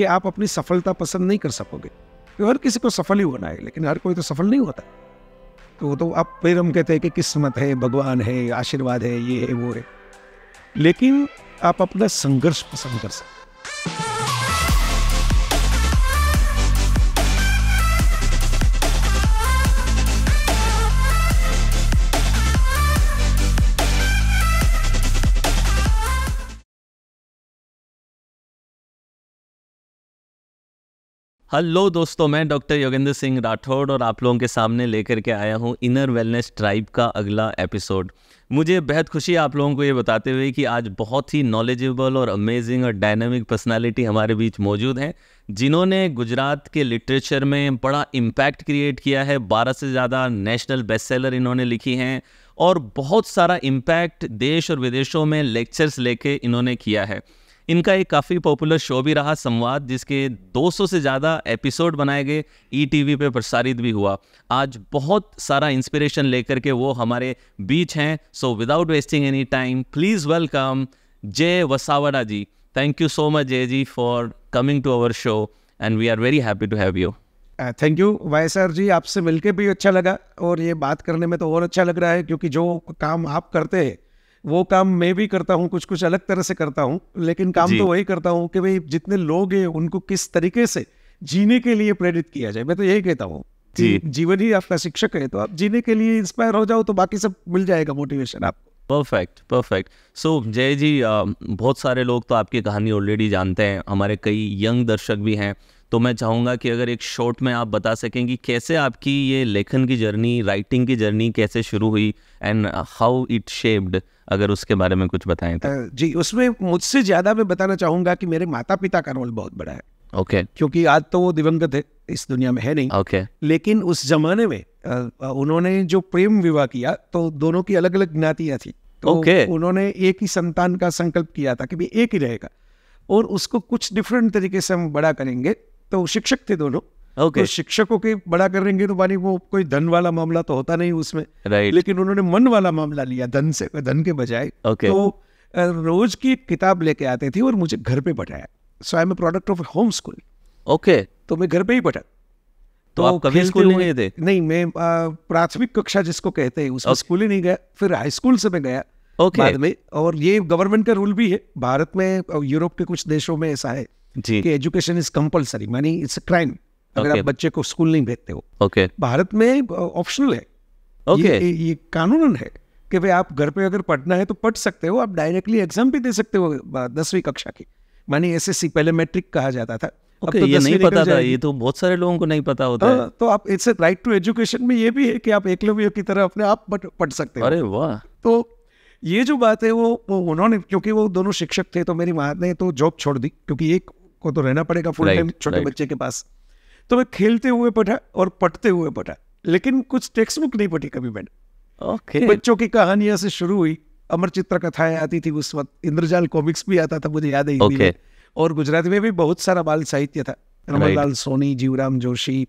कि आप अपनी सफलता पसंद नहीं कर सकोगे तो हर किसी को सफल ही होना है लेकिन हर कोई तो सफल नहीं होता तो वो तो आप फिर हम कहते हैं कि किस्मत है भगवान है आशीर्वाद है ये है वो है लेकिन आप अपना संघर्ष पसंद कर सकते हेलो दोस्तों मैं डॉक्टर योगेंद्र सिंह राठौड़ और आप लोगों के सामने लेकर के आया हूँ इनर वेलनेस ट्राइब का अगला एपिसोड मुझे बेहद खुशी है आप लोगों को ये बताते हुए कि आज बहुत ही नॉलेजेबल और अमेजिंग और डायनामिक पर्सनालिटी हमारे बीच मौजूद हैं जिन्होंने गुजरात के लिटरेचर में बड़ा इम्पैक्ट क्रिएट किया है बारह से ज़्यादा नेशनल बेस्ट सेलर इन्होंने लिखी हैं और बहुत सारा इम्पैक्ट देश और विदेशों में लेक्चर्स लेके इन्होंने किया है इनका एक काफ़ी पॉपुलर शो भी रहा संवाद जिसके 200 से ज़्यादा एपिसोड बनाए गए ई e टी पे प्रसारित भी हुआ आज बहुत सारा इंस्पिरेशन लेकर के वो हमारे बीच हैं so without wasting any time please welcome Jay Vasavada ji thank you so much Jay ji for coming to our show and we are very happy to have you thank you वाई सर जी आपसे मिलके भी अच्छा लगा और ये बात करने में तो और अच्छा लग रहा है क्योंकि जो काम आप करते हैं वो काम मैं भी करता हूँ कुछ कुछ अलग तरह से करता हूँ लेकिन काम तो वही करता हूँ कि भाई जितने लोग हैं उनको किस तरीके से जीने के लिए प्रेरित किया जाए मैं तो यही कहता हूँ जी जीवन ही आपका शिक्षक है तो आप जीने के लिए इंस्पायर हो जाओ तो बाकी सब मिल जाएगा मोटिवेशन आपको परफेक्ट परफेक्ट सो जय जी बहुत सारे लोग तो आपकी कहानी ऑलरेडी जानते हैं हमारे कई यंग दर्शक भी हैं तो मैं चाहूँगा कि अगर एक शॉर्ट में आप बता सकें कि कैसे आपकी ये लेखन की जर्नी राइटिंग की जर्नी कैसे शुरू हुई एंड हाउ इट शेप्ड अगर उसके बारे में कुछ बताएं तो जी उसमें मुझसे ज़्यादा मैं बताना चाहूंगा कि मेरे माता पिता का रोल बहुत बड़ा है ओके okay. क्योंकि आज तो वो दिवंगत है इस दुनिया में है नहीं ओके okay. लेकिन उस जमाने में उन्होंने जो प्रेम विवाह किया तो दोनों की अलग अलग ज्ञातियां थी तो okay. उन्होंने एक ही संतान का संकल्प किया था कि भाई एक ही रहेगा और उसको कुछ डिफरेंट तरीके से हम बड़ा करेंगे तो शिक्षक थे दोनों okay. तो शिक्षकों के बड़ा करेंगे तो मानी वो कोई धन वाला मामला तो होता नहीं उसमें right. लेकिन उन्होंने मन वाला मामला लिया धन से धन के बजाय okay. तो रोज की किताब लेके आते थे और मुझे घर पे पढ़ाया so I am a product of home school okay तो मैं घर पे ही पढ़ा तो, आप तो कभी स्कूल नहीं गए थे नहीं मैं प्राथमिक कक्षा जिसको कहते हैं उसमें स्कूल ही नहीं गया फिर हाई स्कूल से मैं गया okay. बाद में और ये गवर्नमेंट का रूल भी है भारत में यूरोप के कुछ देशों में ऐसा है जी. कि एजुकेशन इज कंपलसरी मानी इट्स क्राइम अगर आप बच्चे को स्कूल नहीं भेजते हो ओके भारत में ऑप्शनल है ओके ये कानूनन है कि भाई आप घर पे अगर पढ़ना है तो पढ़ सकते हो आप डायरेक्टली एग्जाम भी दे सकते हो दसवीं कक्षा की मानी एस एसएससी पहले मैट्रिक कहा जाता था ओके okay, तो ये नहीं पता था ये तो बहुत सारे लोगों को नहीं पता होता आ, हाँ, है तो आप इट्स राइट टू एजुकेशन में ये भी है कि आप एकलव्य की तरह अपने आप पढ़ सकते हो अरे वाह तो ये जो बात है वो वो उन्होंने क्योंकि वो दोनों शिक्षक थे तो मेरी माँ ने तो जॉब छोड़ दी क्योंकि एक को तो रहना पड़ेगा फुल टाइम छोटे बच्चे के पास तो मैं खेलते हुए पढ़ा और पढ़ते हुए पढ़ा लेकिन कुछ टेक्स्ट बुक नहीं पढ़ी कभी मैंने okay. बच्चों की कहानियां से शुरू हुई अमर चित्र कथाएं आती थी उस वक्त इंद्रजाल कॉमिक्स भी आता था मुझे याद है okay. और गुजराती में भी बहुत सारा बाल साहित्य था रमनलाल right. सोनी जीवराम जोशी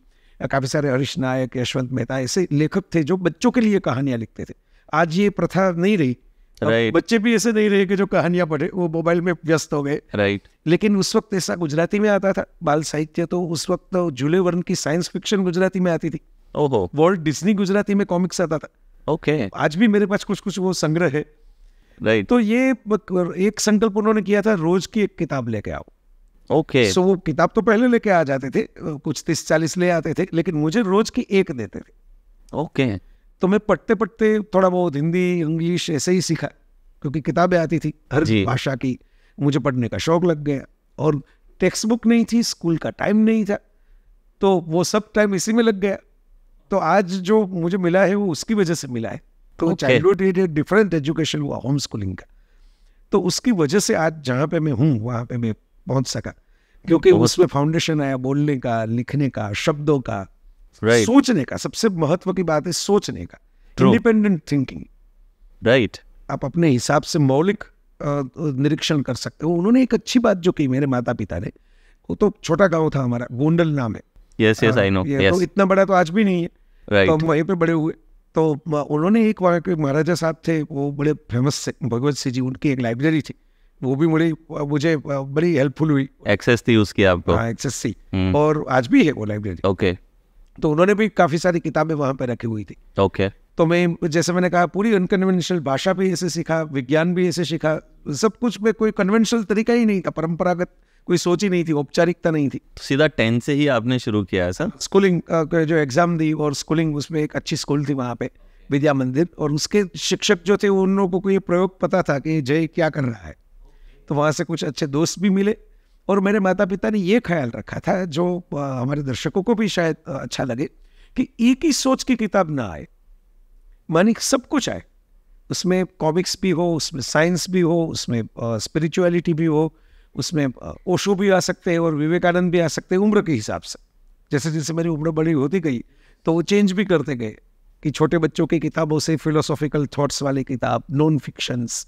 काफी सारे हरीश नायक यशवंत मेहता ऐसे लेखक थे जो बच्चों के लिए कहानियां लिखते थे आज ये प्रथा नहीं रही राइट बच्चे भी ऐसे नहीं रहे कि जो कहानियां पढ़े वो मोबाइल में व्यस्त हो गए राइट लेकिन उस वक्त ऐसा गुजराती में आता था बाल साहित्य तो उस वक्त तो जूले वर्न की साइंस फिक्शन गुजराती में आती थी ओहो वर्ल्ड डिज्नी गुजराती में कॉमिक्स आता था ओके okay. आज भी मेरे पास कुछ कुछ वो संग्रह है राइट तो ये एक संकल्प उन्होंने किया था रोज की एक किताब लेके आओ ओके okay. सो so, वो किताब तो पहले लेके आ जाते थे कुछ तीस चालीस ले आते थे लेकिन मुझे रोज की एक देते थे ओके okay. तो मैं पढ़ते पढ़ते थोड़ा बहुत हिंदी इंग्लिश ऐसे ही सीखा क्योंकि किताबें आती थी हर भाषा की मुझे पढ़ने का शौक लग गया और टेक्स्ट बुक नहीं थी स्कूल का टाइम नहीं था तो वो सब टाइम इसी में लग गया तो आज जो मुझे मिला है वो उसकी वजह से मिला है तो okay. चाइल्डहुड डिफरेंट एजुकेशन हुआ होम स्कूलिंग का तो उसकी वजह से आज जहाँ पे मैं हूँ वहाँ पे मैं पहुँच सका क्योंकि तो उसमें फाउंडेशन मतलब आया बोलने का लिखने का शब्दों का right. सोचने का सबसे महत्व की बात है सोचने का इंडिपेंडेंट थिंकिंग राइट आप अपने हिसाब से मौलिक निरीक्षण कर सकते हो उन्होंने एक अच्छी बात जो की मेरे माता पिता ने वो तो छोटा गांव था हमारा गोंडल नाम है यस यस आई नो तो इतना बड़ा तो आज भी नहीं है right. तो वहीं पे बड़े हुए तो उन्होंने एक वहाँ के महाराजा साहब थे वो बड़े फेमस थे भगवत सिंह जी उनकी एक लाइब्रेरी थी वो भी बड़ी मुझे बड़ी हेल्पफुल हुई एक्सेस थी उसकी आपको एक्सेस हाँ, थी हम्म। और आज भी है वो लाइब्रेरी ओके okay. तो उन्होंने भी काफ़ी सारी किताबें वहां पर रखी हुई थी ओके तो मैं जैसे मैंने कहा पूरी अनकन्वेंशनल भाषा भी ऐसे सीखा विज्ञान भी ऐसे सीखा सब कुछ में कोई कन्वेंशनल तरीका ही नहीं था परंपरागत कोई सोच ही नहीं थी औपचारिकता नहीं थी सीधा टेन से ही आपने शुरू किया है सर स्कूलिंग जो एग्ज़ाम दी और स्कूलिंग उसमें एक अच्छी स्कूल थी वहाँ पे विद्या मंदिर और उसके शिक्षक जो थे उन लोगों को ये प्रयोग पता था कि जय क्या कर रहा है तो वहाँ से कुछ अच्छे दोस्त भी मिले और मेरे माता पिता ने ये ख्याल रखा था जो हमारे दर्शकों को भी शायद अच्छा लगे कि एक ही सोच की किताब ना आए मानी सब कुछ आए उसमें कॉमिक्स भी हो उसमें साइंस भी हो उसमें स्पिरिचुअलिटी भी हो उसमें ओशो भी आ सकते हैं और विवेकानंद भी आ सकते हैं उम्र के हिसाब से जैसे जैसे मेरी उम्र बड़ी होती गई तो वो चेंज भी करते गए कि छोटे बच्चों की किताबों से फिलोसॉफिकल थॉट्स वाली किताब नॉन फिक्शंस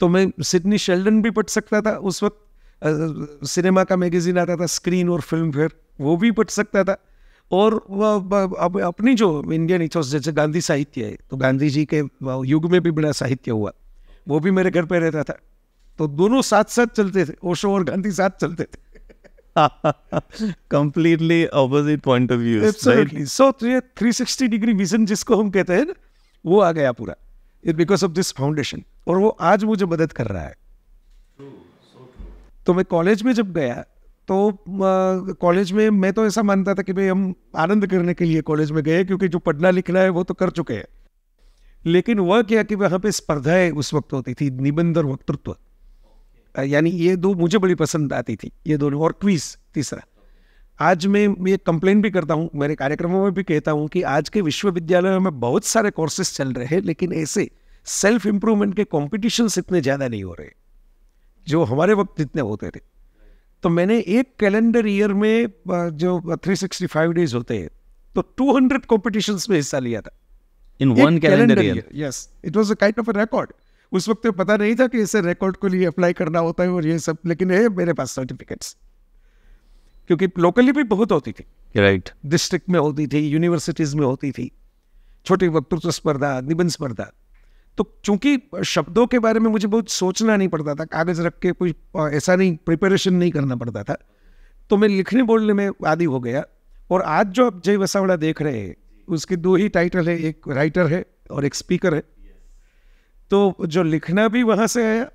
तो मैं सिडनी शेल्डन भी पढ़ सकता था उस वक्त सिनेमा का मैगजीन आता था स्क्रीन और फिल्म फेयर वो भी पढ़ सकता था और अब अपनी जो इंडियन इथोस जैसे गांधी साहित्य है तो गांधी जी के युग में भी बड़ा साहित्य हुआ वो भी मेरे घर पे रहता था तो दोनों साथ साथ चलते थे ओशो और गांधी साथ चलते थे completely opposite point of view absolutely so three sixty degree vision जिसको हम कहते हैं ना वो आ गया पूरा it because of this foundation और वो आज मुझे मदद कर रहा है तो मैं कॉलेज में जब गया तो कॉलेज में मैं तो ऐसा मानता था कि भाई हम आनंद करने के लिए कॉलेज में गए क्योंकि जो पढ़ना लिखना है वो तो कर चुके हैं लेकिन वह क्या कि वहाँ पे स्पर्धाएं उस वक्त होती थी निबंध और वक्तृत्व यानी ये दो मुझे बड़ी पसंद आती थी ये दोनों और क्वीज तीसरा आज मैं ये कंप्लेन भी करता हूँ मेरे कार्यक्रमों में भी कहता हूँ कि आज के विश्वविद्यालयों में बहुत सारे कोर्सेस चल रहे हैं लेकिन ऐसे सेल्फ इम्प्रूवमेंट के कॉम्पिटिशन्स इतने ज़्यादा नहीं हो रहे जो हमारे वक्त जितने होते थे तो मैंने एक कैलेंडर ईयर में जो 365 डेज होते हैं तो 200 हंड्रेड में हिस्सा लिया था in one calendar year yes it was a kind of a record उस वक्त तो पता नहीं था कि इसे रिकॉर्ड के लिए अप्लाई करना होता है और ये सब लेकिन है मेरे पास सर्टिफिकेट्स क्योंकि लोकली भी बहुत होती थी राइट right. डिस्ट्रिक्ट में होती थी यूनिवर्सिटीज में होती थी छोटी वक्तृत्व स्पर्धा निबंध स्पर्धा तो चूंकि शब्दों के बारे में मुझे बहुत सोचना नहीं पड़ता था कागज रख के कोई ऐसा नहीं प्रिपरेशन नहीं करना पड़ता था तो मैं लिखने बोलने में आदि हो गया और आज जो आप जय वसावड़ा देख रहे हैं उसकी दो ही टाइटल है एक राइटर है और एक स्पीकर है तो जो लिखना भी वहाँ से आया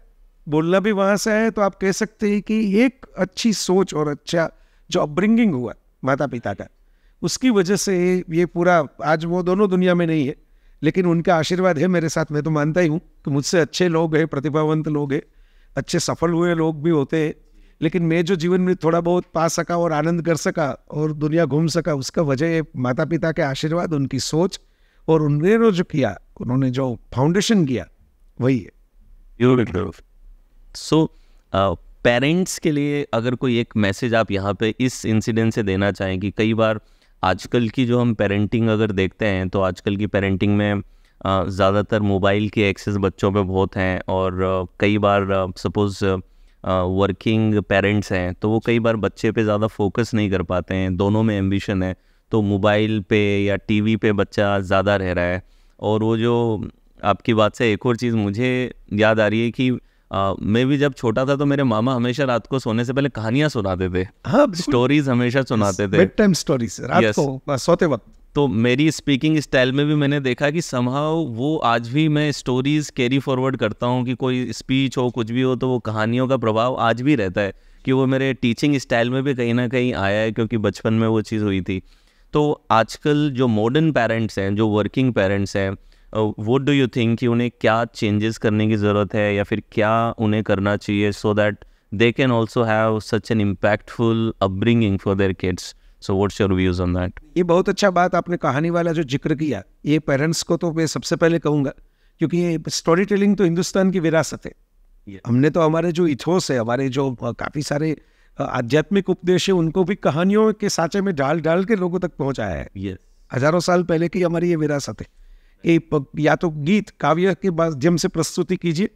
बोलना भी वहाँ से आया तो आप कह सकते हैं कि एक अच्छी सोच और अच्छा जो अपब्रिंगिंग हुआ माता पिता का उसकी वजह से ये पूरा आज वो दोनों दुनिया में नहीं है लेकिन उनका आशीर्वाद है मेरे साथ मैं तो मानता ही हूँ कि मुझसे अच्छे लोग हैं प्रतिभावंत लोग हैं अच्छे सफल हुए लोग भी होते हैं लेकिन मैं जो जीवन में थोड़ा बहुत पा सका और आनंद कर सका और दुनिया घूम सका उसका वजह माता पिता के आशीर्वाद उनकी सोच और उन्होंने जो किया उन्होंने जो फाउंडेशन किया वही है सो पेरेंट्स uh, के लिए अगर कोई एक मैसेज आप यहाँ पे इस इंसिडेंट से देना चाहें कि कई बार uh, आजकल की जो हम पेरेंटिंग अगर देखते हैं तो आजकल की पेरेंटिंग में ज़्यादातर मोबाइल की एक्सेस बच्चों पे बहुत हैं और कई बार सपोज़ वर्किंग पेरेंट्स हैं तो वो कई बार बच्चे पे ज़्यादा फोकस नहीं कर पाते हैं दोनों में एम्बिशन है तो मोबाइल पे या टीवी पे बच्चा ज़्यादा रह रहा है और वो जो आपकी बात से एक और चीज़ मुझे याद आ रही है कि मैं भी जब छोटा था तो मेरे मामा हमेशा रात को सोने से पहले कहानियां सुनाते थे हाँ स्टोरीज हमेशा सुनाते थे बेड टाइम स्टोरीज रात yes. को सोते वक्त तो मेरी स्पीकिंग स्टाइल में भी मैंने देखा कि समहाव वो आज भी मैं स्टोरीज कैरी फॉरवर्ड करता हूँ कि कोई स्पीच हो कुछ भी हो तो वो कहानियों का प्रभाव आज भी रहता है कि वो मेरे टीचिंग स्टाइल में भी कहीं ना कहीं आया है क्योंकि बचपन में वो चीज़ हुई थी तो आजकल जो मॉडर्न पेरेंट्स हैं जो वर्किंग पेरेंट्स हैं वट डू यू थिंक कि उन्हें क्या चेंजेस करने की ज़रूरत है या फिर क्या उन्हें करना चाहिए so that they can also have such an impactful upbringing for their kids so what's your views on that ये बहुत अच्छा बात आपने कहानी वाला जो जिक्र किया ये पेरेंट्स को तो मैं सबसे पहले कहूँगा क्योंकि ये स्टोरी टेलिंग तो हिंदुस्तान की विरासत है yeah. हमने तो हमारे जो इथोस है हमारे जो काफ़ी सारे आध्यात्मिक उपदेश है उनको भी कहानियों के साँचे में डाल डाल के लोगों तक पहुँचाया है ये yeah. हजारों साल पहले की हमारी ये विरासत है कि या तो गीत काव्य के माध्यम से प्रस्तुति कीजिए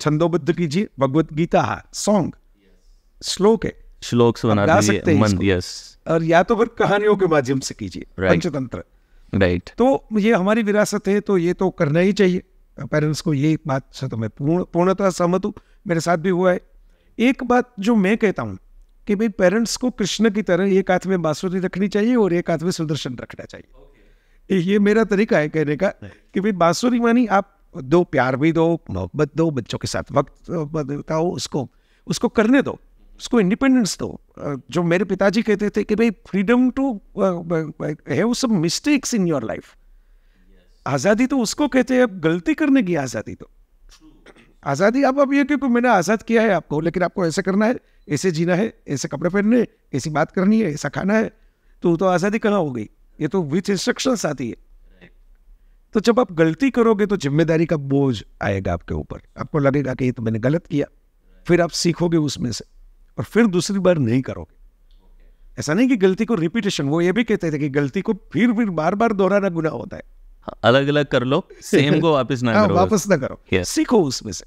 छंदोबद्ध कीजिए भगवत गीता है सॉन्ग श्लोक है श्लोक से बना सकते हैं यस और या तो फिर कहानियों के माध्यम से कीजिए पंचतंत्र राइट तो ये हमारी विरासत है तो ये तो करना ही चाहिए पेरेंट्स को ये बात से तो मैं पूर्ण पूर्णतः सहमत हूँ मेरे साथ भी हुआ है एक बात जो मैं कहता हूँ कि भाई पेरेंट्स को कृष्ण की तरह एक हाथ में बांसुरी रखनी चाहिए और एक हाथ में सुदर्शन रखना चाहिए okay. ये मेरा तरीका है कहने का कि भाई बांसुरी मानी आप दो प्यार भी दो मोहब्बत दो बच्चों के साथ वक्त बताओ उसको उसको करने दो उसको इंडिपेंडेंस दो जो मेरे पिताजी कहते थे कि भाई freedom to have some mistakes in your life आज़ादी तो उसको कहते हैं अब गलती करने की आज़ादी तो आज़ादी आप अब ये क्योंकि मैंने आज़ाद किया है आपको लेकिन आपको ऐसे करना है ऐसे जीना है ऐसे कपड़े पहनने ऐसी बात करनी है ऐसा खाना है तो तो आज़ादी कहाँ हो गई ये तो विथ इंस्ट्रक्शन आती है तो जब आप गलती करोगे तो जिम्मेदारी का बोझ आएगा आपके ऊपर आपको लगेगा कि ये तो मैंने गलत किया फिर आप सीखोगे उसमें से और फिर दूसरी बार नहीं करोगे ऐसा नहीं कि गलती को रिपीटेशन वो ये भी कहते थे कि गलती को फिर फिर बार बार दोहराना गुना होता है अलग अलग कर लो सेम को वापस ना हाँ, करो वापस ना करो yes. सीखो उसमें से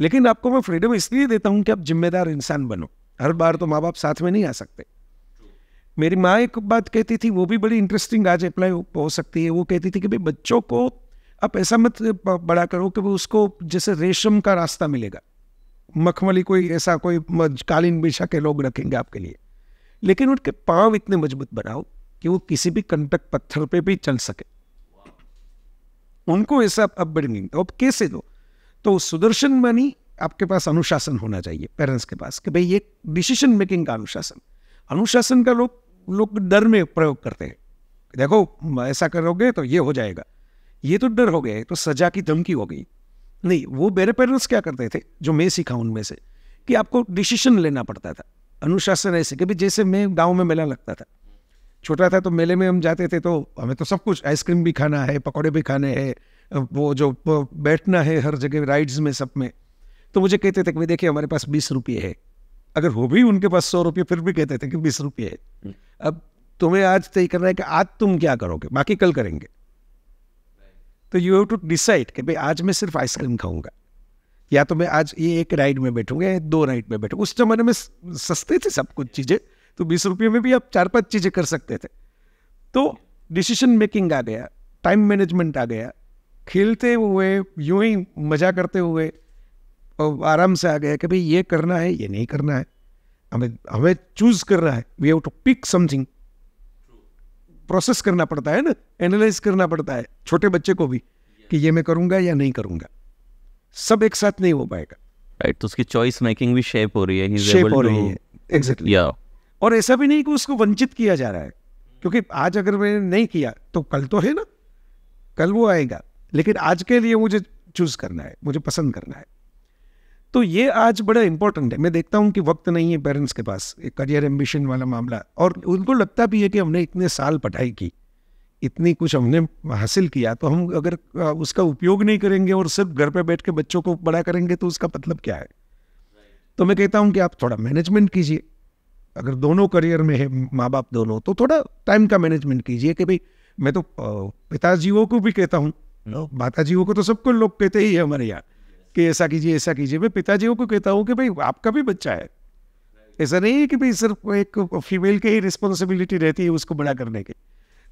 लेकिन आपको मैं फ्रीडम इसलिए देता हूं कि आप जिम्मेदार इंसान बनो हर बार तो माँ बाप साथ में नहीं आ सकते मेरी माँ एक बात कहती थी वो भी बड़ी इंटरेस्टिंग आज अप्लाई हो सकती है वो कहती थी कि भाई बच्चों को आप ऐसा मत बड़ा करो कि वो उसको जैसे रेशम का रास्ता मिलेगा मखमली कोई ऐसा कोई कालीन बिछा के लोग रखेंगे आपके लिए लेकिन उनके पाँव इतने मजबूत बनाओ कि वो किसी भी कंटक पत्थर पे भी चल सके उनको ऐसा बढ़ेंगे अब, अब कैसे दो तो सुदर्शन मनी आपके पास अनुशासन होना चाहिए पेरेंट्स के पास कि भाई ये डिसीजन मेकिंग का अनुशासन अनुशासन का लोग लोग डर में प्रयोग करते हैं देखो ऐसा करोगे तो ये हो जाएगा ये तो डर हो गया तो सजा की धमकी हो गई नहीं वो मेरे पेरेंट्स क्या करते थे जो मैं सीखा उनमें से कि आपको डिसीशन लेना पड़ता था अनुशासन ऐसे कभी जैसे मैं गाँव में मेला लगता था छोटा था तो मेले में हम जाते थे तो हमें तो सब कुछ आइसक्रीम भी खाना है पकौड़े भी खाने हैं वो जो बैठना है हर जगह राइड्स में सब में तो मुझे कहते थे कि भाई देखिए हमारे पास बीस रुपये है अगर वो भी उनके पास सौ रुपये फिर भी कहते थे कि बीस रुपये है हम्म। अब तुम्हें आज तय करना है कि आज तुम क्या करोगे बाकी कल करेंगे तो यू हैव टू डिसाइड कि भाई आज मैं सिर्फ आइसक्रीम खाऊंगा या तो मैं आज ये एक राइड में बैठूंगा या दो राइड में बैठूंगा उस जमाने में सस्ते थे सब कुछ चीज़ें तो बीस रुपये में भी आप चार पांच चीज़ें कर सकते थे तो डिसीजन मेकिंग आ गया टाइम मैनेजमेंट आ गया खेलते हुए यूं ही मजा करते हुए आराम से आ गया कि भाई ये करना है ये नहीं करना है हमें हमें चूज करना है we have to pick something process करना पड़ता है ना एनालाइज करना पड़ता है छोटे बच्चे को भी कि ये मैं करूँगा या नहीं करूंगा सब एक साथ नहीं हो पाएगा राइट right, तो उसकी चॉइस मेकिंग भी शेप हो रही है शेप हो रही है एग्जैक्टली yeah. और ऐसा भी नहीं कि उसको वंचित किया जा रहा है क्योंकि आज अगर मैंने नहीं किया तो कल तो है ना कल वो आएगा लेकिन आज के लिए मुझे चूज करना है मुझे पसंद करना है तो ये आज बड़ा इंपॉर्टेंट है मैं देखता हूँ कि वक्त नहीं है पेरेंट्स के पास एक करियर एम्बिशन वाला मामला और उनको लगता भी है कि हमने इतने साल पढ़ाई की इतनी कुछ हमने हासिल किया तो हम अगर उसका उपयोग नहीं करेंगे और सिर्फ घर पर बैठ के बच्चों को बड़ा करेंगे तो उसका मतलब क्या है तो मैं कहता हूँ कि आप थोड़ा मैनेजमेंट कीजिए अगर दोनों करियर में है माँ बाप दोनों तो थोड़ा टाइम का मैनेजमेंट कीजिए कि भाई मैं तो पिताजीओं को भी कहता हूँ हम्म। माताजीओं को तो सबको लोग कहते ही है हमारे यहाँ कि ऐसा कीजिए ऐसा कीजिए मैं पिताजियों को कहता हूँ कि भाई आपका भी बच्चा है ऐसा नहीं है कि भाई सिर्फ एक फीमेल की ही रिस्पॉन्सिबिलिटी रहती है उसको बड़ा करने की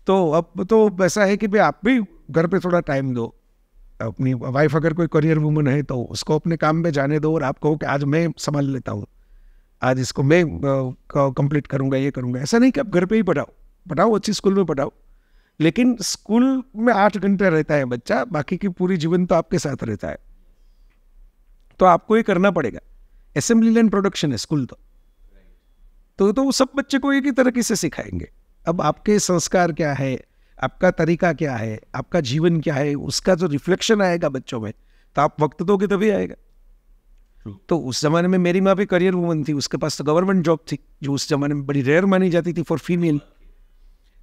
तो अब तो ऐसा है कि भाई आप भी घर पे थोड़ा टाइम दो अपनी वाइफ अगर कोई करियर वूमन है तो उसको अपने काम में जाने दो और आप कहो कि आज मैं संभाल लेता हूँ आज इसको मैं कंप्लीट करूँगा ये करूँगा ऐसा नहीं कि आप घर पे ही पढ़ाओ पढ़ाओ अच्छी स्कूल में पढ़ाओ लेकिन स्कूल में आठ घंटे रहता है बच्चा बाकी की पूरी जीवन तो आपके साथ रहता है तो आपको ये करना पड़ेगा असेंबली लाइन प्रोडक्शन है स्कूल तो तो तो सब बच्चे को एक ही तरीके से सिखाएंगे अब आपके संस्कार क्या है आपका तरीका क्या है आपका जीवन क्या है उसका जो रिफ्लेक्शन आएगा बच्चों में तो आप वक्त दोगे तभी आएगा तो उस जमाने में मेरी माँ भी करियर वुमन थी उसके पास तो गवर्नमेंट जॉब थी जो उस जमाने में बड़ी रेयर मानी जाती थी फॉर फीमेल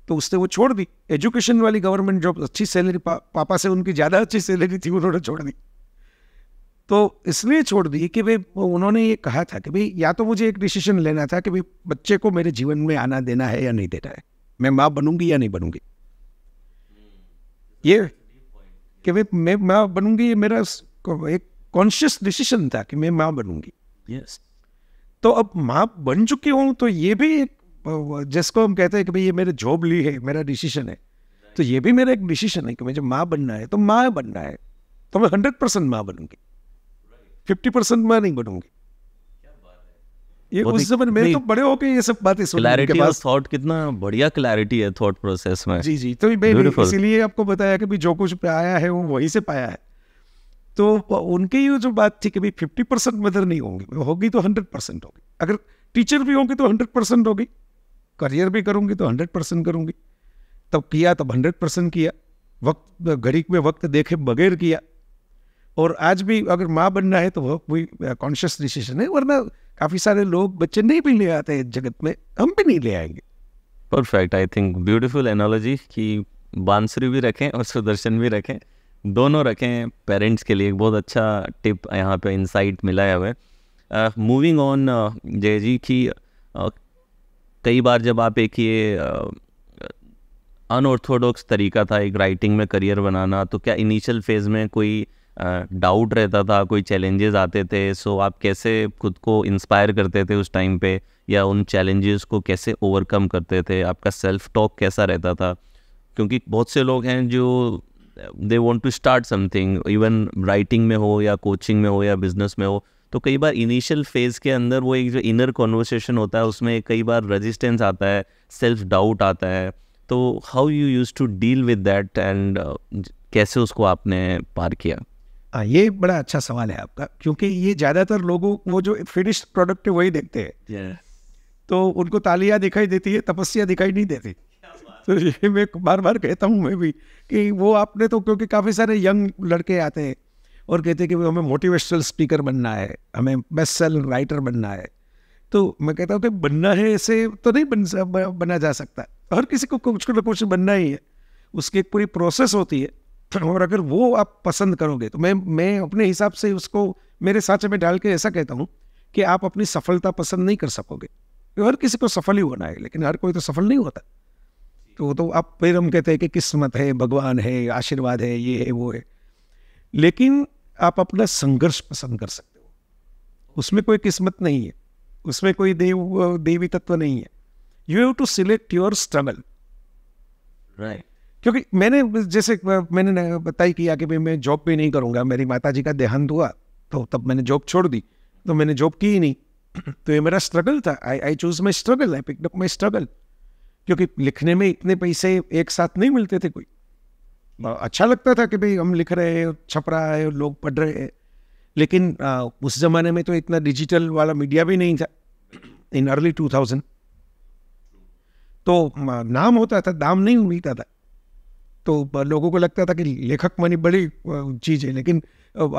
तो उसने वो छोड़ दी एजुकेशन वाली गवर्नमेंट जॉब अच्छी सैलरी पा, पापा से उनकी ज़्यादा अच्छी सैलरी थी उन्होंने छोड़ दी तो इसलिए छोड़ दी कि भाई उन्होंने ये कहा था कि भाई या तो मुझे एक डिसीजन लेना था कि भाई बच्चे को मेरे जीवन में आना देना है या नहीं देना है मैं माँ बनूंगी या नहीं बनूंगी ये कि भाई मैं माँ बनूंगी ये मेरा एक कॉन्शियस डिसीजन था कि मैं माँ बनूंगी यस तो अब माँ बन चुकी हूँ तो ये भी एक जिसको हम कहते हैं कि भाई ये मेरे जॉब ली है मेरा डिसीजन है तो ये भी मेरा एक डिसीजन है कि मुझे माँ बनना है तो माँ बनना है तो मैं हंड्रेड परसेंट माँ बनूंगी फिफ्टी परसेंट मैं नहीं बनूंगी ये उस समय में तो बड़े होके ये सब बातें सुन के पास थॉट कितना बढ़िया क्लैरिटी है थॉट प्रोसेस में जी जी तो इसीलिए आपको बताया कि जो कुछ पाया है वो वहीं से पाया है तो उनके ये जो बात थी कि भाई फिफ्टी परसेंट मदर नहीं होंगी होगी तो हंड्रेड परसेंट होगी अगर टीचर भी होंगे तो हंड्रेड परसेंट होगी करियर भी करूंगी तो हंड्रेड परसेंट करूंगी तब किया तब हंड्रेड परसेंट किया वक्त घड़ी में वक्त देखे बगैर किया और आज भी अगर माँ बनना है तो वह कोई कॉन्शियस डिसीजन है वरना काफ़ी सारे लोग बच्चे नहीं भी ले आते हैं जगत में हम भी नहीं ले आएंगे perfect I think beautiful analogy कि बांसुरी भी रखें और सुदर्शन भी रखें दोनों रखें पेरेंट्स के लिए एक बहुत अच्छा टिप यहाँ पे इंसाइट मिला है हमें मूविंग ऑन जय जी की uh, कई बार जब आप एक ये अनऑर्थोडॉक्स uh, तरीका था एक राइटिंग में करियर बनाना तो क्या इनिशियल फेज़ में कोई uh, डाउट रहता था कोई चैलेंजेस आते थे सो आप कैसे खुद को इंस्पायर करते थे उस टाइम पे या उन चैलेंजेस को कैसे ओवरकम करते थे आपका सेल्फ टॉक कैसा रहता था क्योंकि बहुत से लोग हैं जो they want to start something even writing में हो या कोचिंग में हो या बिजनेस में हो तो कई बार इनिशियल फेज़ के अंदर वो एक जो इनर कॉन्वर्सेशन होता है उसमें कई बार रेजिस्टेंस आता है सेल्फ डाउट आता है तो how you use to deal with that and कैसे उसको आपने पार किया हाँ ये बड़ा अच्छा सवाल है आपका क्योंकि ये ज़्यादातर लोगों वो जो फिनिश्ड प्रोडक्ट है वही देखते हैं तो उनको तालियाँ दिखाई देती है तपस्या दिखाई नहीं देती तो ये मैं बार बार कहता हूँ मैं भी कि वो आपने तो क्योंकि काफ़ी सारे यंग लड़के आते हैं और कहते हैं कि हमें मोटिवेशनल स्पीकर बनना है हमें बेस्ट सेल राइटर बनना है तो मैं कहता हूँ कि बनना है ऐसे तो नहीं बन बना जा सकता हर किसी को कुछ ना कुछ बनना ही है उसकी एक पूरी प्रोसेस होती है और अगर वो आप पसंद करोगे तो मैं मैं अपने हिसाब से उसको मेरे साथ में डाल के ऐसा कहता हूँ कि आप अपनी सफलता पसंद नहीं कर सकोगे हर किसी को सफल ही होना है लेकिन हर कोई तो सफल नहीं होता तो तो आप फिर हम कहते हैं कि किस्मत है भगवान है आशीर्वाद है ये है वो है लेकिन आप अपना संघर्ष पसंद कर सकते हो उसमें कोई किस्मत नहीं है उसमें कोई देव देवी तत्व नहीं है you have to select your struggle right क्योंकि मैंने जैसे मैंने बताई किया कि भाई मैं जॉब भी नहीं करूँगा मेरी माता जी का देहांत हुआ तो तब मैंने जॉब छोड़ दी तो मैंने जॉब की ही नहीं तो ये मेरा स्ट्रगल था I I choose my struggle I picked my struggle क्योंकि लिखने में इतने पैसे एक साथ नहीं मिलते थे कोई अच्छा लगता था कि भाई हम लिख रहे हैं छप रहा है लोग पढ़ रहे हैं लेकिन आ, उस ज़माने में तो इतना डिजिटल वाला मीडिया भी नहीं था इन अर्ली टू थाउजेंड तो नाम होता था दाम नहीं मिलता था तो लोगों को लगता था कि लेखक मनी बड़ी चीज़ है लेकिन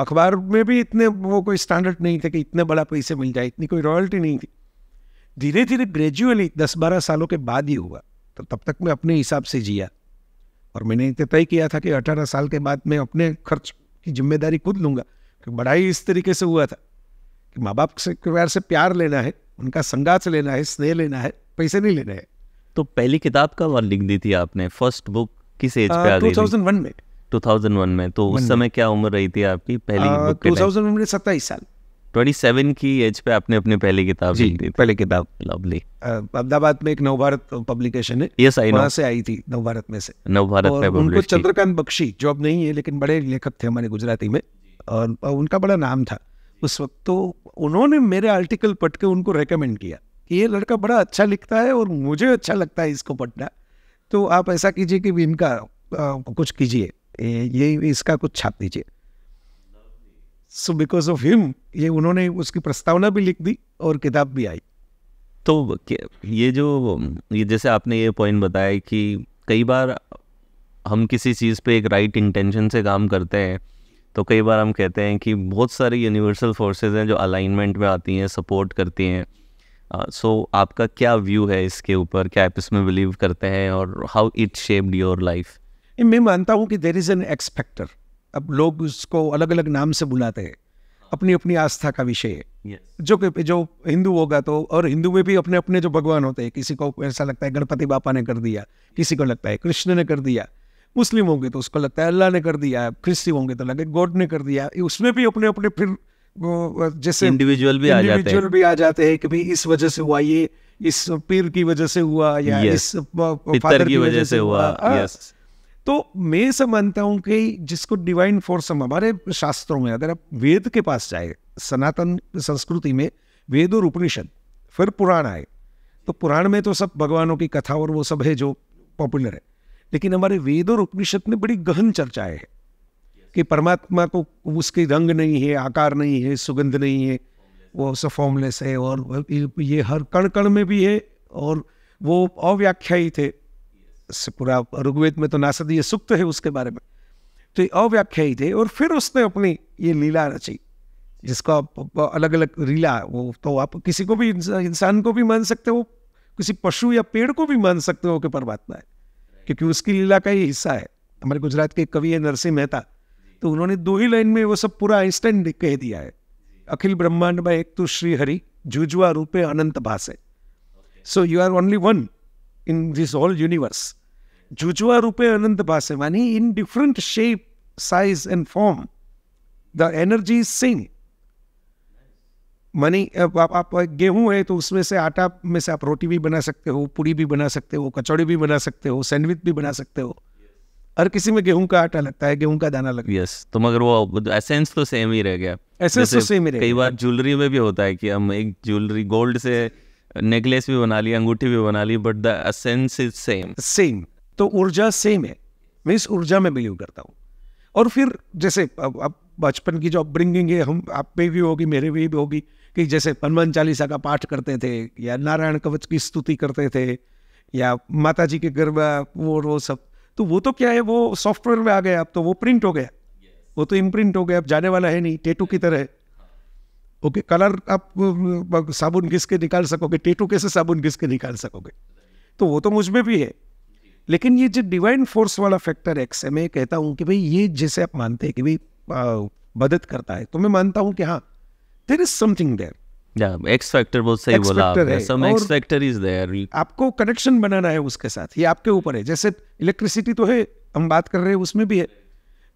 अखबार में भी इतने वो कोई स्टैंडर्ड नहीं थे कि इतने बड़ा पैसे मिल जाए इतनी कोई रॉयल्टी नहीं थी धीरे धीरे ग्रेजुअली दस बारह सालों के बाद ही हुआ तो तब तक मैं अपने हिसाब से जिया और मैंने तय किया था कि अठारह साल के बाद मैं अपने खर्च की जिम्मेदारी खुद लूँगा कि बड़ा ही इस तरीके से हुआ था कि माँ बाप से प्यार से प्यार लेना है उनका संगात लेना है स्नेह लेना है पैसे नहीं लेने हैं तो पहली किताब कब लिख दी थी आपने फर्स्ट बुक किस एज uh, पे आ गई 2001 में 2001 में तो उस समय क्या उम्र रही थी आपकी पहली बुक टू थाउजेंड में सत्ताईस साल 27 की एज पे आपने अपनी पहली किताब जी थी पहली किताब लवली uh, अहमदाबाद में एक नवभारत पब्लिकेशन है यस आई वहाँ से आई थी नवभारत में से नवभारत में उनको चंद्रकांत बख्शी जो अब नहीं है लेकिन बड़े लेखक थे हमारे गुजराती में और उनका बड़ा नाम था उस वक्त तो उन्होंने मेरे आर्टिकल पढ़ के उनको रेकमेंड किया कि ये लड़का बड़ा अच्छा लिखता है और मुझे अच्छा लगता है इसको पढ़ना तो आप ऐसा कीजिए कि इनका आ, कुछ कीजिए ये इसका कुछ छाप दीजिए सो बिकॉज ऑफ हिम ये उन्होंने उसकी प्रस्तावना भी लिख दी और किताब भी आई तो ये जो ये जैसे आपने ये पॉइंट बताया कि कई बार हम किसी चीज़ पे एक राइट इंटेंशन से काम करते हैं तो कई बार हम कहते हैं कि बहुत सारी यूनिवर्सल फोर्सेज हैं जो अलाइनमेंट में आती हैं सपोर्ट करती हैं सो uh, आपका क्या व्यू है इसके ऊपर क्या आप इसमें बिलीव करते हैं और how it shaped your life मैं मानता हूँ कि देर इज़ एन एक्सपेक्टर अब लोग उसको अलग अलग नाम से बुलाते हैं हाँ। अपनी अपनी आस्था का विषय है yes. जो कि जो हिंदू होगा तो और हिंदू में भी अपने अपने जो भगवान होते हैं किसी को ऐसा लगता है गणपति बापा ने कर दिया किसी को लगता है कृष्ण ने कर दिया मुस्लिम होंगे तो उसको लगता है अल्लाह ने कर दिया क्रिस्ती होंगे तो लगे गॉड ने कर दिया उसमें भी अपने अपने फिर जैसे इंडिविजुअल भी भी आ जाते हैं कभी इस वजह से हुआ ये इस पीर की वजह से हुआ या yes. इस फादर की, वजह से हुआ हाँ। yes. तो मैं समझता हूँ कि जिसको डिवाइन फोर्स हम हमारे शास्त्रों में अगर आप वेद के पास जाए सनातन संस्कृति में वेद और उपनिषद फिर पुराण आए तो पुराण में तो सब भगवानों की कथा और वो सब है जो पॉपुलर है लेकिन हमारे वेद और उपनिषद में बड़ी गहन चर्चाएं हैं कि परमात्मा को उसके रंग नहीं है आकार नहीं है सुगंध नहीं है वो सब फॉर्मलेस है और ये हर कण कण में भी है और वो अव्याख्यायित है पूरा ऋग्वेद में तो नासदीय सुक्त है उसके बारे में तो ये अव्याख्यायित है और फिर उसने अपनी ये लीला रची जिसको अलग अलग लीला वो तो आप किसी को भी इंसान को भी मान सकते हो किसी पशु या पेड़ को भी मान सकते हो कि परमात्मा है क्योंकि उसकी लीला का ये हिस्सा है हमारे गुजरात के कवि है नरसिंह मेहता तो उन्होंने दो ही लाइन में वो सब पूरा आइंस्टाइन कह दिया है अखिल ब्रह्मांड में एक तो श्री हरि जुजुआ रूपे अनंत भाषे so you are only one in this all universe जुजुआ रूपे अनंत भाषे मानी in different shape size and form the energy is same मनी आप, आप गेहूं है तो उसमें से आटा में से आप रोटी भी बना सकते हो पूड़ी भी बना सकते हो कचौड़ी भी बना सकते हो सैंडविच भी बना सकते हो हर किसी में गेहूं का आटा लगता है गेहूं का दाना लगता है यस तो मगर वो एसेंस तो सेम ही रह गया एसेंस तो सेम ही रह गया कई बार ज्वेलरी में भी होता है कि हम एक ज्वेलरी गोल्ड से नेकलेस भी बना ली अंगूठी भी बना ली but the essence is same same तो ऊर्जा सेम है मैं इस ऊर्जा में बिलीव करता हूँ और फिर जैसे अब बचपन की जो अपब्रिंगिंग है हम आप पे भी होगी मेरे भी होगी कि जैसे हनुमान चालीसा का पाठ करते थे या नारायण कवच की स्तुति करते थे या माता जी के गरबा वो वो सब तो वो तो क्या है वो सॉफ्टवेयर में आ गया अब तो वो प्रिंट हो गया वो तो इम्प्रिंट हो गया अब जाने वाला है नहीं टेटू की तरह ओके कलर आप साबुन घिस के निकाल सकोगे टेटू कैसे साबुन घिस के निकाल सकोगे तो वो तो मुझ में भी है लेकिन ये जो डिवाइन फोर्स वाला फैक्टर एक्स है मैं कहता हूँ कि भाई ये जैसे आप मानते हैं कि भाई मदद करता है तो मैं मानता हूँ कि हाँ देर इज समथिंग देर आपको कनेक्शन बनाना है उसके साथ ये आपके ऊपर है जैसे इलेक्ट्रिसिटी तो है हम बात कर रहे हैं उसमें भी है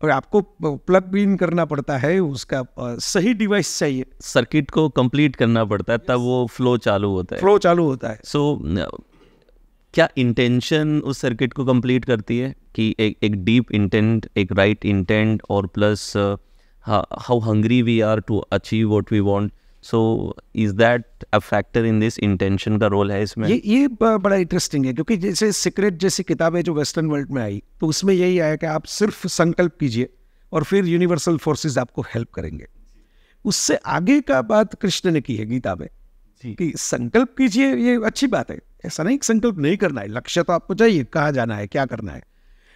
और आपको प्लग इन करना पड़ता है उसका सही डिवाइस चाहिए सर्किट को कंप्लीट करना पड़ता है तब वो फ्लो चालू होता है फ्लो चालू होता है सो so, क्या इंटेंशन उस सर्किट को कंप्लीट करती है कि एक एक डीप इंटेंट एक राइट right इंटेंट और plus how hungry we are to achieve what we want so is that a factor in this intention का रोल है इसमें ये ये बड़ा इंटरेस्टिंग है क्योंकि जैसे सीक्रेट जैसी किताबें जो वेस्टर्न वर्ल्ड में आई तो उसमें यही आया कि आप सिर्फ संकल्प कीजिए और फिर यूनिवर्सल फोर्सेस आपको हेल्प करेंगे उससे आगे का बात कृष्ण ने की है गीता में कि संकल्प कीजिए ये अच्छी बात है ऐसा नहीं संकल्प नहीं करना है लक्ष्य तो आपको चाहिए कहाँ जाना है क्या करना है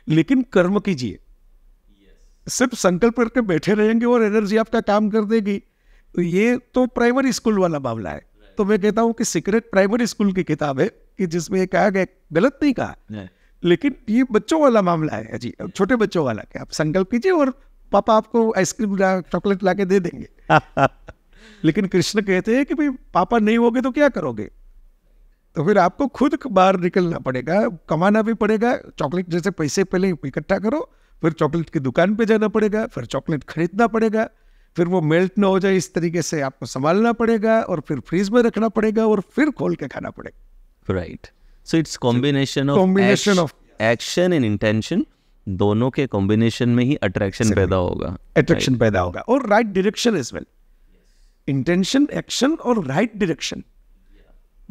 लेकिन कर्म कीजिए सिर्फ संकल्प करके बैठे रहेंगे और एनर्जी आपका काम कर देगी तो ये तो प्राइमरी स्कूल वाला मामला है तो मैं कहता हूँ कि सीक्रेट प्राइमरी स्कूल की किताब है कि जिसमें ये कहा गया गलत नहीं कहा लेकिन ये बच्चों वाला मामला है जी छोटे बच्चों वाला आप संकल्प कीजिए और पापा आपको आइसक्रीम चॉकलेट ला दे देंगे लेकिन कृष्ण कहते हैं कि भाई पापा नहीं होगे तो क्या करोगे तो फिर आपको खुद बाहर निकलना पड़ेगा कमाना भी पड़ेगा चॉकलेट जैसे पैसे पहले इकट्ठा करो फिर चॉकलेट की दुकान पे जाना पड़ेगा फिर चॉकलेट खरीदना पड़ेगा फिर वो मेल्ट ना हो जाए इस तरीके से आपको संभालना पड़ेगा और फिर फ्रीज में रखना पड़ेगा और फिर खोल के खाना पड़ेगा right so it's combination of combination of action and intention दोनों के कॉम्बिनेशन में ही अट्रैक्शन पैदा होगा अट्रैक्शन right. पैदा होगा और right direction is well intention action और राइट डायरेक्शन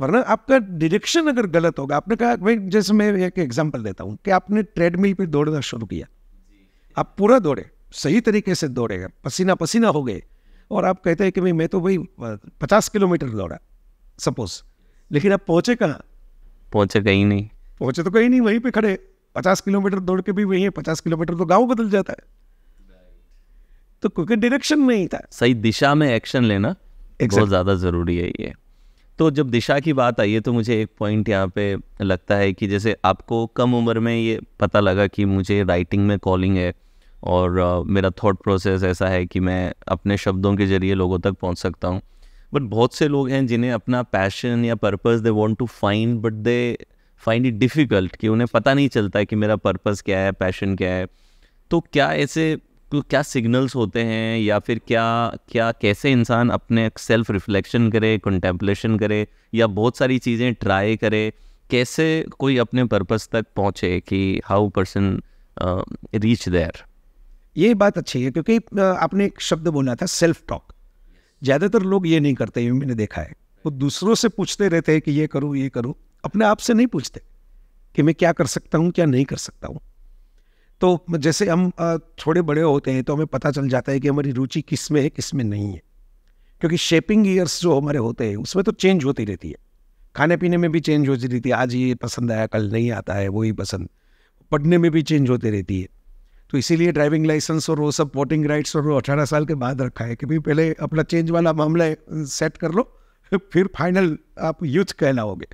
वरना आपका डायरेक्शन अगर गलत होगा आपने कहा भाई जैसे मैं एक एग्जांपल देता हूँ कि आपने ट्रेडमिल पे दौड़ना शुरू किया आप पूरा दौड़े सही तरीके से दौड़ेगा पसीना पसीना हो गए और आप कहते हैं कि भाई मैं तो भाई पचास किलोमीटर दौड़ा सपोज लेकिन आप पहुँचे कहाँ पहुँचे कहीं नहीं पहुँचे तो कहीं नहीं वहीं पर खड़े पचास किलोमीटर दौड़ के भी वही है पचास किलोमीटर तो गाँव बदल जाता है तो क्योंकि डायरेक्शन नहीं था सही दिशा में एक्शन लेना exactly. बहुत ज़्यादा ज़रूरी है ये तो जब दिशा की बात आई है तो मुझे एक पॉइंट यहाँ पे लगता है कि जैसे आपको कम उम्र में ये पता लगा कि मुझे राइटिंग में कॉलिंग है और मेरा थॉट प्रोसेस ऐसा है कि मैं अपने शब्दों के ज़रिए लोगों तक पहुंच सकता हूं बट बहुत से लोग हैं जिन्हें अपना पैशन या purpose they want to find but they find it difficult कि उन्हें पता नहीं चलता कि मेरा पर्पस क्या है पैशन क्या है तो क्या ऐसे क्या सिग्नल्स होते हैं या फिर क्या क्या कैसे इंसान अपने सेल्फ रिफ्लेक्शन करे कंटेम्पलेशन करे या बहुत सारी चीज़ें ट्राई करे कैसे कोई अपने पर्पस तक पहुँचे कि हाउ पर्सन रीच देयर ये बात अच्छी है क्योंकि आपने एक शब्द बोला था सेल्फ टॉक ज़्यादातर लोग ये नहीं करते मैंने देखा है वो दूसरों से पूछते रहते हैं कि ये करूँ ये करूँ अपने आप से नहीं पूछते कि मैं क्या कर सकता हूँ क्या नहीं कर सकता हूँ तो जैसे हम थोड़े बड़े होते हैं तो हमें पता चल जाता है कि हमारी रुचि किस में है किस में नहीं है क्योंकि शेपिंग ईयर्स जो हमारे होते हैं उसमें तो चेंज होती रहती है खाने पीने में भी चेंज होती रहती है आज ये पसंद आया कल नहीं आता है वही पसंद पढ़ने में भी चेंज होती रहती है तो इसीलिए ड्राइविंग लाइसेंस और वो सब वोटिंग राइट्स और वो अठारह साल के बाद रखा है कि भाई पहले अपना चेंज वाला मामला सेट कर लो फिर फाइनल आप यूथ कहलाओगे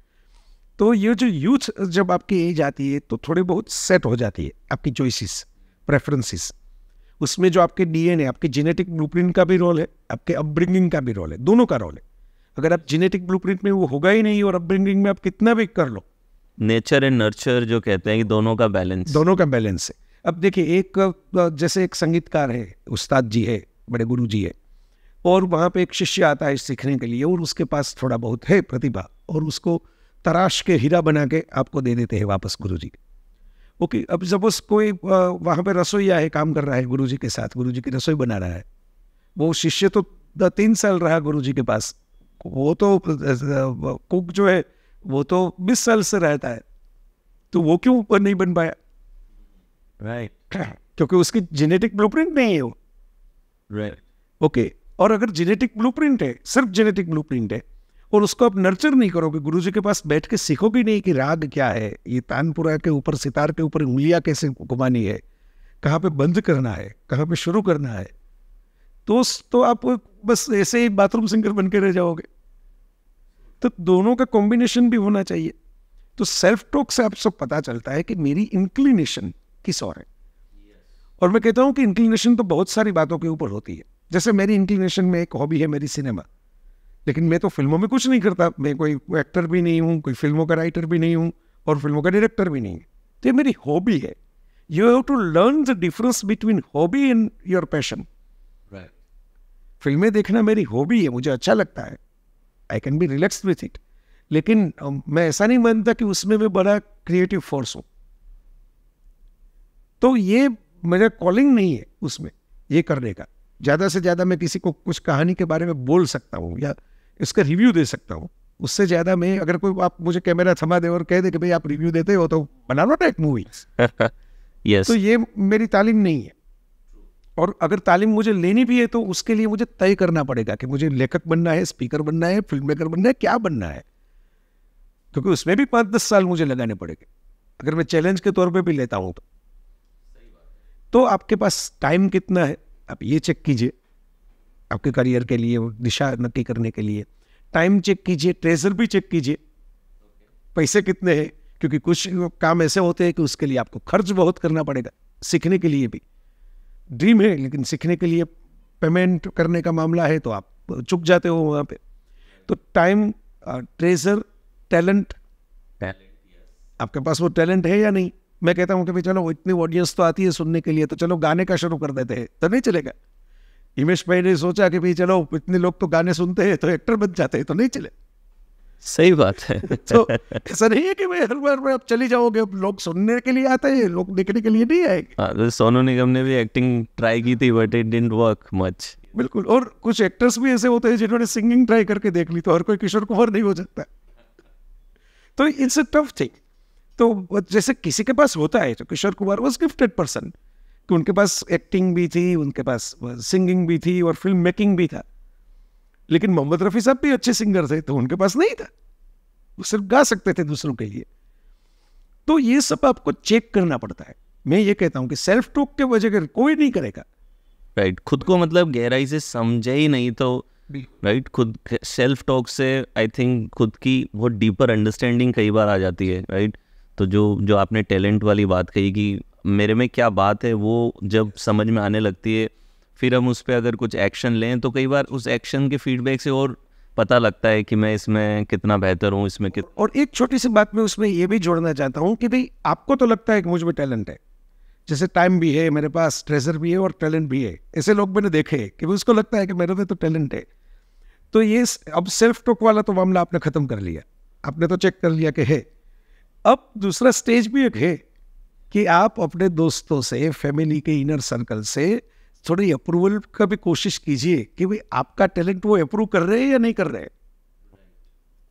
तो ये जो यूथ जब आपकी एज आती है तो थोड़ी बहुत सेट हो जाती है आपकी चॉइसिस प्रेफरेंसेस उसमें जो आपके डीएनए आपके जेनेटिक ब्लूप्रिंट का भी रोल है आपके अपब्रिंगिंग का भी रोल है दोनों का रोल है अगर आप जेनेटिक ब्लूप्रिंट में वो होगा ही नहीं और अपब्रिंगिंग में आप कितना भी कर लो नेचर एंड नर्चर जो कहते हैं कि दोनों का बैलेंस दोनों का बैलेंस है अब देखिए एक जैसे एक संगीतकार है उस्ताद जी है बड़े गुरु जी है और वहाँ पे एक शिष्य आता है सीखने के लिए और उसके पास थोड़ा बहुत है प्रतिभा और उसको तराश के हीरा बना के आपको दे देते हैं वापस गुरु जी ओके अब उस कोई वहाँ पर रसोईया है काम कर रहा है गुरु जी के साथ गुरु जी की रसोई बना रहा है वो शिष्य तो तीन साल रहा गुरु जी के पास वो तो कुक जो है वो तो बीस साल से रहता है तो वो क्यों नहीं बन पाया राइट क्योंकि उसकी जेनेटिक प्रिंट नहीं है वो राइट ओके okay. और अगर जेनेटिक ब्लू है सिर्फ जेनेटिक ब्लूप्रिंट है और उसको आप नर्चर नहीं करोगे गुरु जी के पास बैठ के सीखोगे नहीं कि राग क्या है ये तानपुरा के ऊपर सितार के ऊपर उंगलियां कैसे घुमानी है कहाँ पे बंद करना है कहाँ पे शुरू करना है तो तो आप बस ऐसे ही बाथरूम सिंगर बन के रह जाओगे तो दोनों का कॉम्बिनेशन भी होना चाहिए तो सेल्फ टॉक से आप सब पता चलता है कि मेरी इंक्लिनेशन किस और है और मैं कहता हूँ कि इंक्लिनेशन तो बहुत सारी बातों के ऊपर होती है जैसे मेरी इंक्लिनेशन में एक हॉबी है मेरी सिनेमा लेकिन मैं तो फिल्मों में कुछ नहीं करता मैं कोई एक्टर भी नहीं हूँ कोई फिल्मों का राइटर भी नहीं हूँ और फिल्मों का डायरेक्टर भी नहीं तो ये मेरी हॉबी है you have to learn the difference between hobby and your passion फिल्में देखना मेरी हॉबी है मुझे अच्छा लगता है I can be relax with it लेकिन मैं ऐसा नहीं मानता कि उसमें मैं बड़ा क्रिएटिव फोर्स हूँ तो ये मेरा कॉलिंग नहीं है उसमें ये करने का ज़्यादा से ज़्यादा मैं किसी को कुछ कहानी के बारे में बोल सकता हूँ या इसका रिव्यू दे सकता हूँ उससे ज़्यादा मैं अगर कोई आप मुझे कैमरा थमा दे और कह दे कि भाई आप रिव्यू देते हो तो बना लो ना एक मूवी यस तो ये मेरी तालीम नहीं है और अगर तालीम मुझे लेनी भी है तो उसके लिए मुझे तय करना पड़ेगा कि मुझे लेखक बनना है स्पीकर बनना है फिल्म मेकर बनना है क्या बनना है क्योंकि उसमें भी पाँच दस साल मुझे लगाने पड़ेंगे अगर मैं चैलेंज के तौर पर भी लेता हूँ तो तो आपके पास टाइम कितना है आप ये चेक कीजिए आपके करियर के लिए दिशा नक्की करने के लिए टाइम चेक कीजिए ट्रेजर भी चेक कीजिए पैसे कितने हैं क्योंकि कुछ काम ऐसे होते हैं कि उसके लिए आपको खर्च बहुत करना पड़ेगा सीखने के लिए भी ड्रीम है लेकिन सीखने के लिए पेमेंट करने का मामला है तो आप चुप जाते हो वहाँ पे तो टाइम ट्रेजर टैलेंट आपके पास वो टैलेंट है या नहीं मैं कहता हूँ कि भाई चलो इतनी ऑडियंस तो आती है सुनने के लिए तो चलो गाने का शुरू कर देते हैं तो नहीं चलेगा हिमेश भाई ने सोचा कि भाई चलो इतने लोग तो गाने सुनते हैं तो एक्टर बन जाते हैं तो नहीं चले सही बात है तो ऐसा नहीं है कि भाई हर बार में आप चली जाओगे लोग सुनने के लिए आते हैं लोग देखने के लिए नहीं आएंगे हाँ तो सोनू निगम ने भी एक्टिंग ट्राई की थी but it didn't work much बिल्कुल और कुछ एक्टर्स भी ऐसे होते हैं जिन्होंने सिंगिंग ट्राई करके देख ली तो हर कोई किशोर कुमार नहीं हो सकता तो इट्स अ टफ थिंग तो जैसे किसी के पास होता है तो Kishore Kumar was gifted person कि उनके पास एक्टिंग भी थी उनके पास सिंगिंग भी थी और फिल्म मेकिंग भी था लेकिन मोहम्मद रफ़ी साहब भी अच्छे सिंगर थे तो उनके पास नहीं था वो सिर्फ गा सकते थे दूसरों के लिए तो ये सब आपको चेक करना पड़ता है मैं ये कहता हूँ कि सेल्फ टॉक के वजह कोई नहीं करेगा राइट right. खुद को मतलब गहराई से समझे ही नहीं तो राइट right? खुद सेल्फ टॉक से आई थिंक खुद की बहुत डीपर अंडरस्टैंडिंग कई बार आ जाती है राइट right? तो जो जो आपने टैलेंट वाली बात कही कि मेरे में क्या बात है वो जब समझ में आने लगती है फिर हम उस पर अगर कुछ एक्शन लें तो कई बार उस एक्शन के फीडबैक से और पता लगता है कि मैं इसमें कितना बेहतर हूँ इसमें कित... और एक छोटी सी बात मैं उसमें ये भी जोड़ना चाहता हूँ कि भाई आपको तो लगता है कि मुझ में टैलेंट है जैसे टाइम भी है मेरे पास ट्रेजर भी है और टैलेंट भी है ऐसे लोग मैंने देखे कि उसको लगता है कि मेरे में तो टैलेंट है तो ये अब सेल्फ टॉक वाला तो मामला आपने ख़त्म कर लिया आपने तो चेक कर लिया कि है अब दूसरा स्टेज भी एक है कि आप अपने दोस्तों से फैमिली के इनर सर्कल से थोड़ी अप्रूवल का भी कोशिश कीजिए कि भाई आपका टैलेंट वो अप्रूव कर रहे हैं या नहीं कर रहे हैं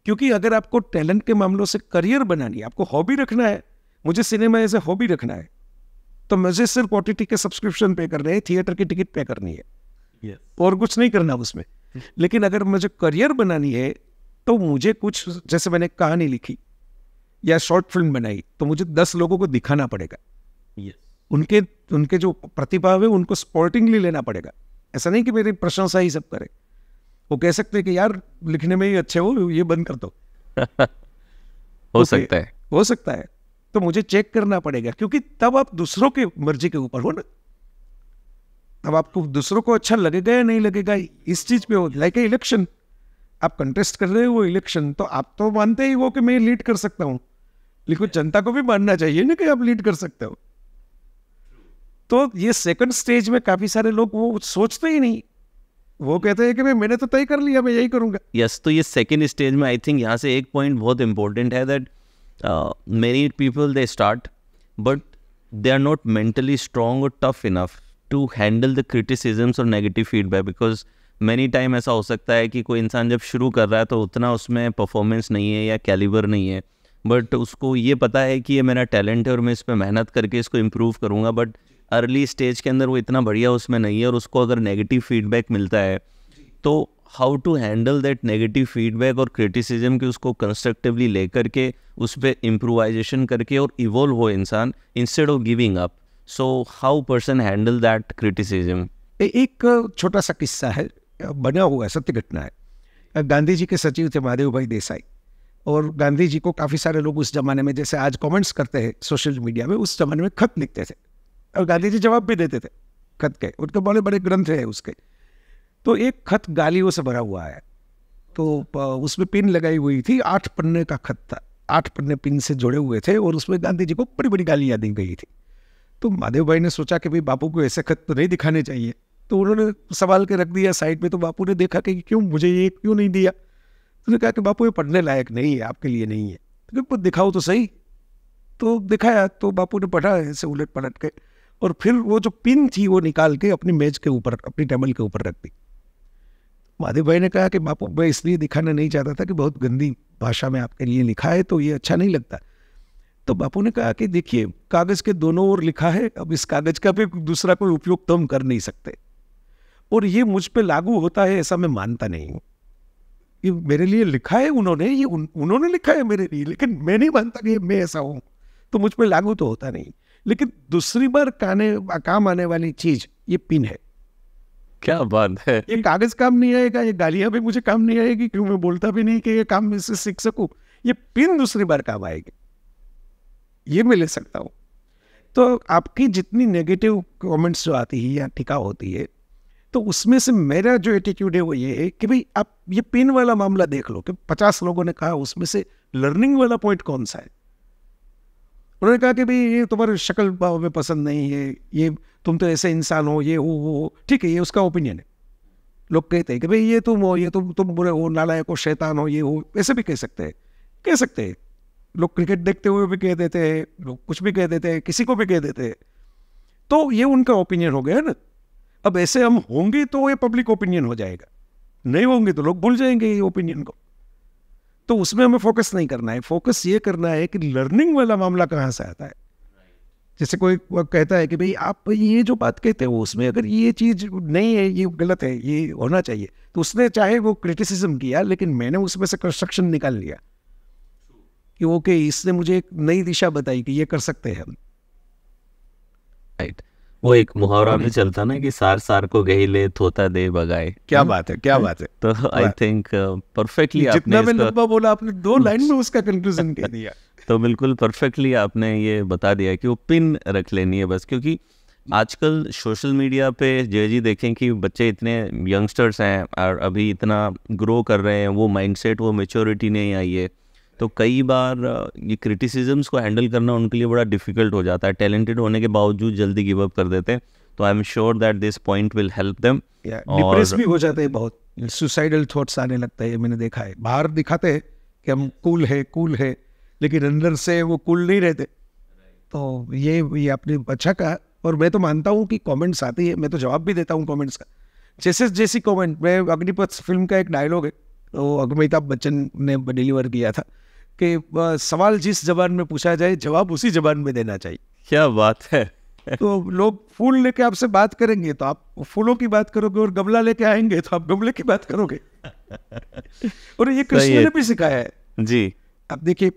क्योंकि अगर आपको टैलेंट के मामलों से करियर बनानी है आपको हॉबी रखना है मुझे सिनेमा एज ए हॉबी रखना है तो मुझे सिर्फ ओ के सब्सक्रिप्शन पे कर रहे हैं थिएटर की टिकट पे करनी है yes. और कुछ नहीं करना उसमें लेकिन अगर मुझे करियर बनानी है तो मुझे कुछ जैसे मैंने कहानी लिखी या शॉर्ट फिल्म बनाई तो मुझे दस लोगों को दिखाना पड़ेगा yes. उनके उनके जो प्रतिभा है उनको स्पोर्टिंगली लेना पड़ेगा ऐसा नहीं कि मेरी प्रशंसा ही सब करे वो कह सकते हैं कि यार लिखने में ही अच्छे हो ये बंद कर दो हो okay, सकता है हो सकता है तो मुझे चेक करना पड़ेगा क्योंकि तब आप दूसरों के मर्जी के ऊपर हो ना अब आपको दूसरों को अच्छा लगेगा या नहीं लगेगा इस चीज पे हो लाइक ए इलेक्शन आप कंटेस्ट कर रहे हो इलेक्शन तो आप तो मानते ही हो कि मैं लीड कर सकता हूँ लेकिन जनता को भी मानना चाहिए ना कि आप लीड कर सकते हो तो ये सेकंड स्टेज में काफी सारे लोग वो सोचते ही नहीं वो कहते हैं कि मैं मैंने तो तय कर लिया मैं यही करूंगा यस yes, तो ये सेकंड स्टेज में आई थिंक यहाँ से एक पॉइंट बहुत इंपॉर्टेंट है that many people they start but they are not mentally strong और tough enough to handle the criticisms और negative feedback because many time ऐसा हो सकता है कि कोई इंसान जब शुरू कर रहा है तो उतना उसमें परफॉर्मेंस नहीं है या कैलिबर नहीं है बट उसको ये पता है कि ये मेरा टैलेंट है और मैं इस पर मेहनत करके इसको इम्प्रूव करूँगा बट अर्ली स्टेज के अंदर वो इतना बढ़िया उसमें नहीं है और उसको अगर नेगेटिव फीडबैक मिलता है तो how to handle that negative feedback और क्रिटिसिज्म के उसको कंस्ट्रक्टिवली लेकर के उस पर इम्प्रोवाइजेशन करके और इवोल्व हो इंसान instead of giving up so how person handle that criticism एक छोटा सा किस्सा है बना हुआ सत्य घटना है गांधी जी के सचिव थे महादेव भाई देसाई और गांधी जी को काफ़ी सारे लोग उस ज़माने में जैसे आज कमेंट्स करते हैं सोशल मीडिया में उस ज़माने में खत लिखते थे और गांधी जी जवाब भी देते थे खत के उनके बड़े बड़े ग्रंथ हैं उसके तो एक खत गालियों से भरा हुआ है तो उसमें पिन लगाई हुई थी आठ पन्ने का खत था आठ पन्ने पिन से जुड़े हुए थे और उसमें गांधी जी को बड़ी बड़ी गालियाँ दी गई थी तो महादेव भाई ने सोचा कि भाई बापू को ऐसे खत तो नहीं दिखाने चाहिए तो उन्होंने सवाल के रख दिया साइड में तो बापू ने देखा कि क्यों मुझे ये क्यों नहीं दिया उसने कहा कि बापू ये पढ़ने लायक नहीं है आपके लिए नहीं है तो कुछ दिखाओ तो सही तो दिखाया तो बापू ने पढ़ा ऐसे उलट पलट के और फिर वो जो पिन थी वो निकाल के अपनी मेज के ऊपर अपनी टेबल के ऊपर रख दी माधव भाई ने कहा कि बापू मैं इसलिए दिखाना नहीं चाहता था कि बहुत गंदी भाषा में आपके लिए लिखा है तो ये अच्छा नहीं लगता तो बापू ने कहा कि देखिए कागज़ के दोनों ओर लिखा है अब इस कागज़ का भी दूसरा कोई उपयोग तो हम कर नहीं सकते और ये मुझ पर लागू होता है ऐसा मैं मानता नहीं हूँ ये मेरे लिए लिखा है उन्होंने ये उन, उन्होंने लिखा है मेरे लिए लेकिन मैं नहीं मानता कि मैं ऐसा हूँ तो मुझ पर लागू तो होता नहीं लेकिन दूसरी बार काने काम आने वाली चीज ये पिन है क्या बात है ये कागज काम नहीं आएगा ये गालियां भी मुझे काम नहीं आएगी क्यों मैं बोलता भी नहीं कि ये काम इससे सीख सकूं ये पिन दूसरी बार काम आएगी ये मैं ले सकता हूं तो आपकी जितनी नेगेटिव कमेंट्स जो आती है या टिका होती है तो उसमें से मेरा जो एटीट्यूड है वो ये है कि भाई आप ये पेन वाला मामला देख लो कि पचास लोगों ने कहा उसमें से लर्निंग वाला पॉइंट कौन सा है उन्होंने कहा कि भाई ये तुम्हारे शक्ल में पसंद नहीं है ये तुम तो ऐसे इंसान हो ये हो वो हो ठीक है ये उसका ओपिनियन है लोग कहते हैं कि भाई ये तुम हो ये तुम तुम बुरे हो नालायक हो शैतान हो ये हो ऐसे भी कह सकते हैं कह सकते हैं लोग क्रिकेट देखते हुए भी कह देते हैं लोग कुछ भी कह देते हैं किसी को भी कह देते हैं तो ये उनका ओपिनियन हो गया ना अब ऐसे हम होंगे तो ये पब्लिक ओपिनियन हो जाएगा नहीं होंगे तो लोग भूल जाएंगे ये ओपिनियन को तो उसमें हमें फोकस नहीं करना है फोकस ये करना है कि लर्निंग वाला मामला कहाँ से आता है जैसे कोई कहता है कि भाई आप ये जो बात कहते हो उसमें अगर ये चीज़ नहीं है ये गलत है ये होना चाहिए तो उसने चाहे वो क्रिटिसिज्म किया लेकिन मैंने उसमें से कंस्ट्रक्शन निकाल लिया कि ओके इसने मुझे एक नई दिशा बताई कि ये कर सकते हैं हम राइट वो एक मुहावरा भी हम्म। चलता ना कि सार सार को गही ले थोता दे बगाए क्या बात है क्या बात है तो आई थिंक परफेक्टली जितना मैं लंबा बोला आपने दो लाइन में उसका कंक्लूजन दे दिया तो बिल्कुल परफेक्टली आपने ये बता दिया कि वो पिन रख लेनी है बस क्योंकि आजकल सोशल मीडिया पे जय जी देखें कि बच्चे इतने यंगस्टर्स हैं और अभी इतना ग्रो कर रहे हैं वो माइंडसेट वो मेच्योरिटी नहीं आई है तो कई बार ये क्रिटिसिजम्स को हैंडल करना उनके लिए बड़ा डिफिकल्ट हो जाता है टैलेंटेड होने के बावजूद जल्दी गिव अप कर देते हैं तो I am sure that this point will help them depress भी हो जाते हैं बहुत सुसाइडल थॉट्स आने लगता है मैंने देखा है बाहर दिखाते हैं कि हम कूल है कूल है लेकिन अंदर से वो कूल नहीं रहते तो ये ये आपने अच्छा कहा और मैं तो मानता हूँ कि कमेंट्स आती है मैं तो जवाब भी देता हूँ कमेंट्स का जैसे जैसी कमेंट मैं अग्निपथ फिल्म का एक डायलॉग है तो अमिताभ बच्चन ने डिलीवर किया था कि सवाल जिस जबान में पूछा जाए जवाब उसी जबान में देना चाहिए क्या बात है तो लोग फूल लेके आपसे बात करेंगे तो आप फूलों की बात करोगे और गमला लेके आएंगे तो आप गमले की बात करोगे और ये कृष्ण ने भी सिखाया है जी अब देखिए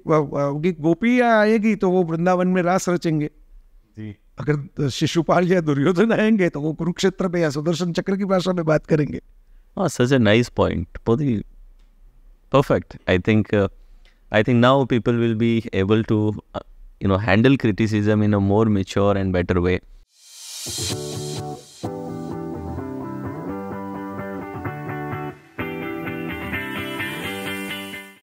गोपी आएगी तो वो वृंदावन में रास रचेंगे जी अगर शिशुपाल या दुर्योधन आएंगे तो वो कुरुक्षेत्र में या सुदर्शन चक्र की भाषा में बात करेंगे हाँ, सच ए नाइस पॉइंट बहुत ही perfect I think I think now people will be able to, uh, you know, handle criticism in a more mature and better way.